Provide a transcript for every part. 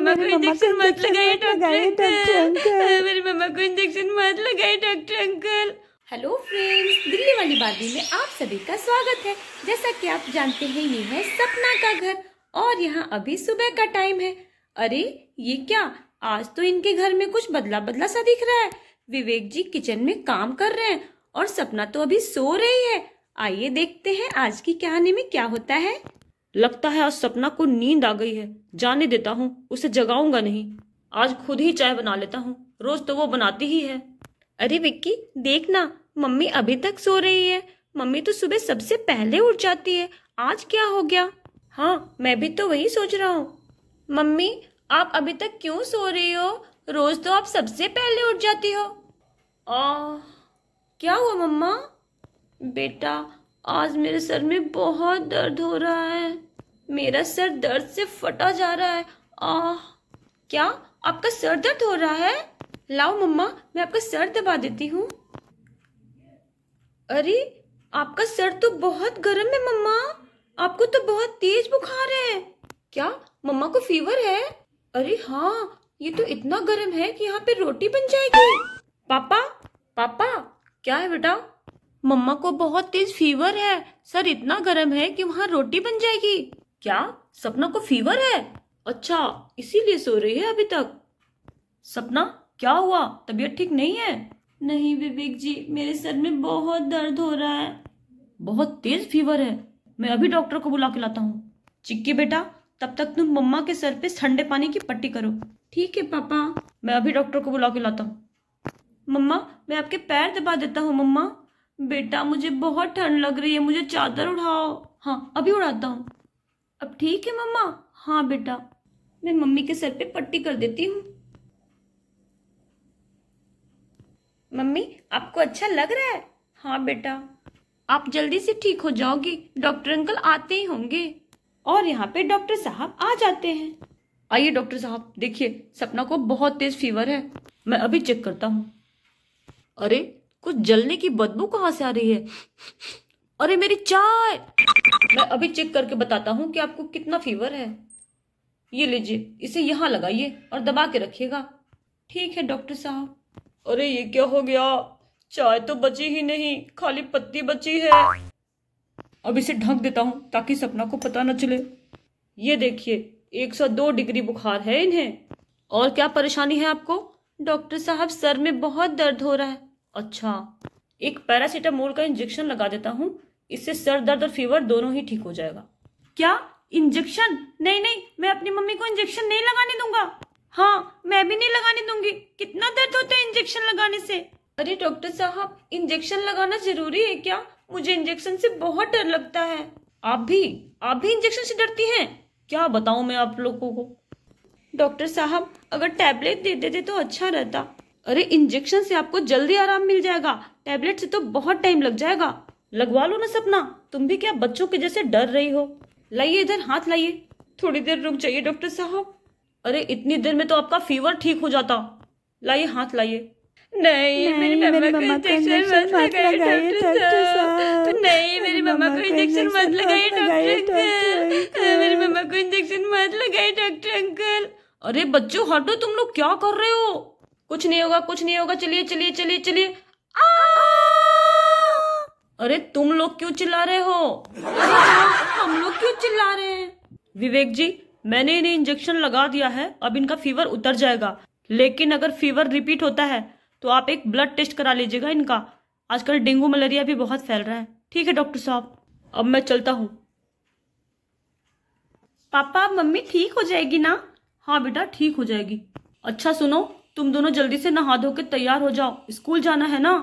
मम्मा को इंजेक्शन मत लगाइए डॉक्टर अंकल मेरी मम्मा को इंजेक्शन मत लगाइए doctor uncle hello friends Delhi वाली बागी में आप सभी का स्वागत है जैसा कि आप जानते हैं ये है सपना का घर और यहाँ अभी सुबह का टाइम है अरे ये क्या आज तो इनके घर में कुछ बदला बदला सा दिख रहा है विवेक जी किचन में काम कर रहे हैं और सपना तो अभी सो रही है आइए देखते हैं आज की कहानी में क्या होता है लगता है आज सपना को नींद आ गई है जाने देता हूँ उसे जगाऊंगा नहीं आज खुद ही चाय बना लेता हूँ रोज तो वो बनाती ही है अरे विक्की देखना मम्मी अभी तक सो रही है मम्मी तो सुबह सबसे पहले उठ जाती है आज क्या हो गया हाँ मैं भी तो वही सोच रहा हूँ मम्मी आप अभी तक क्यों सो रही हो रोज तो आप सबसे पहले उठ जाती हो आ, क्या हुआ मम्मा बेटा आज मेरे सर में बहुत दर्द हो रहा है मेरा सर दर्द से फटा जा रहा है आ क्या आपका सर दर्द हो रहा है लाओ मम्मा मैं आपका सर दबा देती हूँ अरे आपका सर तो बहुत गर्म है मम्मा आपको तो बहुत तेज बुखार है क्या मम्मा को फीवर है अरे हाँ ये तो इतना गर्म है कि यहाँ पे रोटी बन जाएगी पापा पापा क्या है बेटा मम्मा को बहुत तेज फीवर है सर इतना गर्म है कि वहाँ रोटी बन जाएगी क्या सपना को फीवर है अच्छा इसीलिए सो रही है अभी तक सपना क्या हुआ तबीयत ठीक नहीं है नहीं विवेक जी मेरे सर में बहुत दर्द हो रहा है बहुत तेज फीवर है मैं अभी डॉक्टर को बुला के लाता हूँ चिक्की बेटा तब तक तुम मम्मा के सर पे ठंडे पानी की पट्टी करो ठीक है पापा मैं अभी डॉक्टर को बुला के लाता हूँ मम्मा मैं आपके पैर दबा देता हूँ मम्मा बेटा मुझे बहुत ठंड लग रही है मुझे चादर उड़ाओ हाँ अभी उड़ाता हूँ अब ठीक है मम्मा हाँ बेटा मैं मम्मी के सर पे पट्टी कर देती हूँ मम्मी आपको अच्छा लग रहा है हाँ बेटा आप जल्दी से ठीक हो जाओगी डॉक्टर अंकल आते ही होंगे और यहाँ पे डॉक्टर साहब आ जाते हैं आइए डॉक्टर साहब देखिए सपना को बहुत तेज फीवर है मैं अभी चेक करता हूँ अरे कुछ जलने की बदबू कहाँ से आ रही है अरे मेरी चाय मैं अभी चेक करके बताता हूँ कि आपको कितना फीवर है ये लीजिए इसे यहाँ लगाइए और दबा के रखिएगा ठीक है डॉक्टर साहब अरे ये क्या हो गया चाय तो बची ही नहीं खाली पत्ती बची है अब इसे ढक देता हूँ ताकि सपना को पता न चले ये देखिए 102 डिग्री बुखार है इन्हें और क्या परेशानी है आपको डॉक्टर साहब सर में बहुत दर्द हो रहा है अच्छा एक पैरासीटामोल का इंजेक्शन लगा देता हूँ इससे सर दर्द और फीवर दोनों ही ठीक हो जाएगा क्या इंजेक्शन नहीं नहीं मैं अपनी मम्मी को इंजेक्शन नहीं लगाने दूंगा हाँ मैं भी नहीं लगाने दूंगी कितना दर्द होता है इंजेक्शन लगाने से अरे डॉक्टर साहब इंजेक्शन लगाना जरूरी है क्या मुझे इंजेक्शन से बहुत डर लगता है आप भी आप भी इंजेक्शन से डरती हैं क्या बताऊं मैं आप लोगों को डॉक्टर साहब अगर टैबलेट दे देते तो अच्छा रहता अरे इंजेक्शन से आपको जल्दी आराम मिल जाएगा टैबलेट से तो बहुत टाइम लग जाएगा लगवा लो ना सपना तुम भी क्या बच्चों के जैसे डर रही हो लाइए इधर हाथ लाइए थोड़ी देर रुक जाइए डॉक्टर साहब अरे इतनी देर में तो आपका फीवर ठीक हो जाता लाइए हाथ लाइए नहीं मेरी मम्मा को इंजेक्शन मत लगाइए डॉक्टर साहब नहीं मेरी को इंजेक्शन मत डॉक्टर मेरी मम्मा को इंजेक्शन मत लगाइए डॉक्टर अंकल अरे बच्चों हटो तुम लोग क्या कर रहे हो कुछ नहीं होगा कुछ नहीं होगा चलिए चलिए चलिए चलिए अरे तुम लोग क्यों चिल्ला रहे हो अरे हम लोग क्यों चिल्ला रहे हैं विवेक जी मैंने इन्हें इंजेक्शन लगा दिया है अब इनका फीवर उतर जाएगा लेकिन अगर फीवर रिपीट होता है तो आप एक ब्लड टेस्ट करा लीजिएगा इनका आजकल डेंगू मलेरिया भी बहुत फैल रहा है ठीक है डॉक्टर साहब अब मैं चलता हूँ पापा मम्मी ठीक हो जाएगी ना हाँ बेटा ठीक हो जाएगी अच्छा सुनो तुम दोनों जल्दी से नहा धो के तैयार हो जाओ स्कूल जाना है ना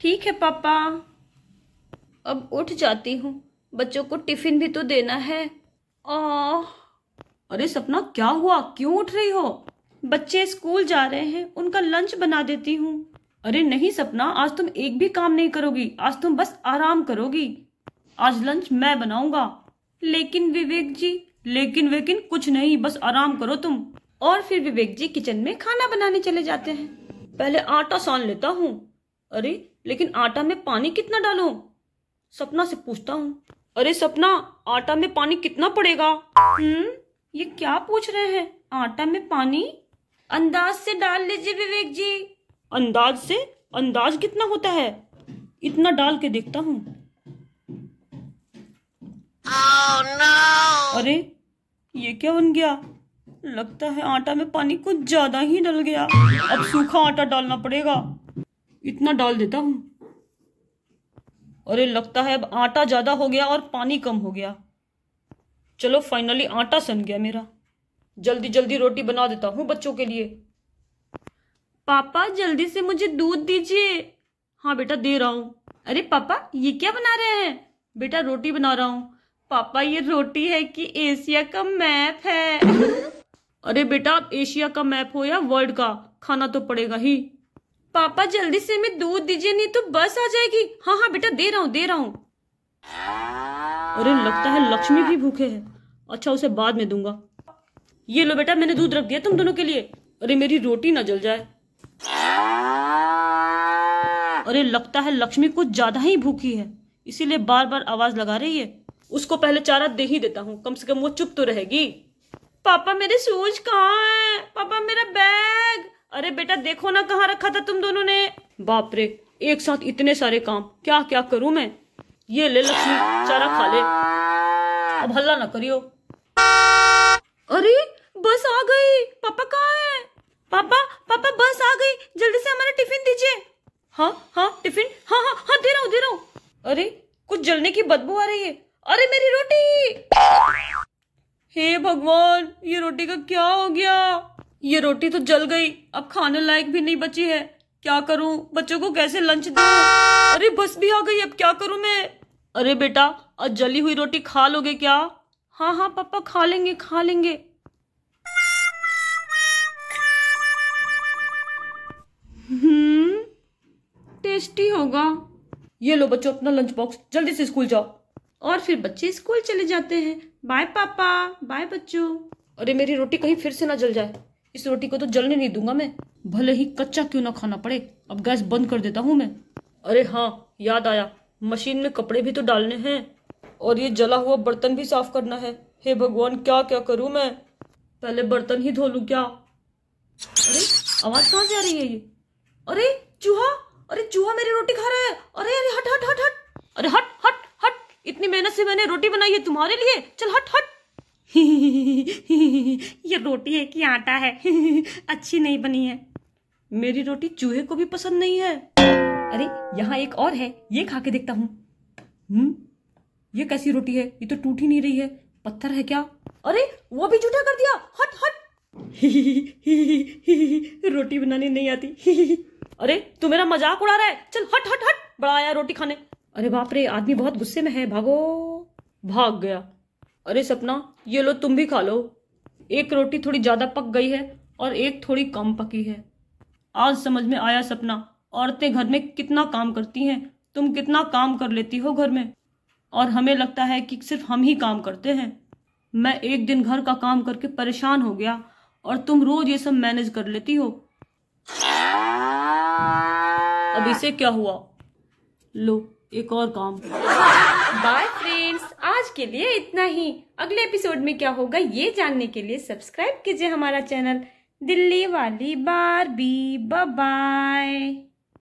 ठीक है पापा अब उठ जाती हूँ बच्चों को टिफिन भी तो देना है आह अरे सपना क्या हुआ क्यों उठ रही हो बच्चे स्कूल जा रहे हैं उनका लंच बना देती हूँ अरे नहीं सपना आज तुम एक भी काम नहीं करोगी आज तुम बस आराम करोगी आज लंच मैं बनाऊंगा लेकिन विवेक जी लेकिन वेकिन कुछ नहीं बस आराम करो तुम और फिर विवेक जी किचन में खाना बनाने चले जाते हैं पहले आटा सान लेता हूँ अरे लेकिन आटा में पानी कितना डालू सपना से पूछता हूँ अरे सपना आटा में पानी कितना पड़ेगा हम्म ये क्या पूछ रहे हैं आटा में पानी अंदाज से डाल लीजिए विवेक जी अंदाज से अंदाज कितना होता है इतना डाल के देखता हूँ oh, no. अरे ये क्या बन गया लगता है आटा में पानी कुछ ज्यादा ही डल गया अब सूखा आटा डालना पड़ेगा इतना डाल देता हूँ अरे लगता है अब आटा ज़्यादा हो गया और पानी कम हो गया चलो फाइनली आटा सन गया मेरा जल्दी जल्दी रोटी बना देता हूँ बच्चों के लिए पापा जल्दी से मुझे दूध दीजिए हाँ बेटा दे रहा हूँ अरे पापा ये क्या बना रहे हैं बेटा रोटी बना रहा हूँ पापा ये रोटी है कि एशिया का मैप है अरे बेटा एशिया का मैप हो या वर्ल्ड का खाना तो पड़ेगा ही पापा जल्दी से हमें दूध दीजिए नहीं तो बस आ जाएगी हाँ हाँ बेटा दे रहा हूँ दे रहा हूँ अरे लगता है लक्ष्मी भी भूखे है अच्छा उसे बाद में दूंगा ये लो बेटा मैंने दूध रख दिया तुम दोनों के लिए अरे मेरी रोटी ना जल जाए अरे लगता है लक्ष्मी कुछ ज्यादा ही भूखी है इसीलिए बार बार आवाज लगा रही है उसको पहले चारा दे ही देता हूँ कम से कम वो चुप तो रहेगी पापा मेरे सूज कहाँ है पापा मेरा बैग अरे बेटा देखो ना कहाँ रखा था तुम दोनों ने बाप रे एक साथ इतने सारे काम क्या क्या करूं मैं ये ले लक्ष्मी चारा खा ले अब हल्ला ना करियो अरे बस आ गई पापा कहाँ है पापा पापा बस आ गई जल्दी से हमारा टिफिन दीजिए हाँ हाँ टिफिन हाँ हाँ हाँ दे रहा हूँ दे रहा हूँ अरे कुछ जलने की बदबू आ रही है अरे मेरी रोटी हे भगवान ये रोटी का क्या हो गया ये रोटी तो जल गई अब खाने लायक भी नहीं बची है क्या करूं बच्चों को कैसे लंच दूं अरे बस भी आ गई अब क्या करूं मैं अरे बेटा आज जली हुई रोटी खा लोगे क्या हाँ हाँ पापा खा लेंगे खा लेंगे हम्म टेस्टी होगा ये लो बच्चों अपना लंच बॉक्स जल्दी से स्कूल जाओ और फिर बच्चे स्कूल चले जाते हैं बाय पापा बाय बच्चों अरे मेरी रोटी कहीं फिर से ना जल जाए इस रोटी को तो जलने नहीं दूंगा मैं भले ही कच्चा क्यों ना खाना पड़े अब गैस बंद कर देता हूँ मैं अरे हाँ याद आया मशीन में कपड़े भी तो डालने हैं और ये जला हुआ बर्तन भी साफ करना है हे भगवान क्या क्या करूँ मैं पहले बर्तन ही धो लू क्या अरे आवाज कहाँ से आ रही है ये अरे चूहा अरे चूहा मेरी रोटी खा रहा है अरे अरे हट हट हट हट अरे हट हट हट इतनी मेहनत से मैंने रोटी बनाई है तुम्हारे लिए चल हट हट ये रोटी है कि आटा है अच्छी नहीं बनी है मेरी रोटी चूहे को भी पसंद नहीं है अरे यहाँ एक और है ये खा के देखता हूँ हम्म, ये कैसी रोटी है ये तो टूट ही नहीं रही है पत्थर है क्या अरे वो भी जूठा कर दिया हट हट रोटी बनाने नहीं आती अरे तू मेरा मजाक उड़ा रहा है चल हट हट हट बड़ा आया रोटी खाने अरे बाप रे आदमी बहुत गुस्से में है भागो भाग गया अरे सपना ये लो तुम भी खा लो एक रोटी थोड़ी ज़्यादा पक गई है और एक थोड़ी कम पकी है आज समझ में आया सपना औरतें घर में कितना काम करती हैं तुम कितना काम कर लेती हो घर में और हमें लगता है कि सिर्फ हम ही काम करते हैं मैं एक दिन घर का काम करके परेशान हो गया और तुम रोज ये सब मैनेज कर लेती हो अब इसे क्या हुआ लो एक और काम बाय फ्रेंड्स आज के लिए इतना ही अगले एपिसोड में क्या होगा ये जानने के लिए सब्सक्राइब कीजिए हमारा चैनल दिल्ली वाली बार बी बाय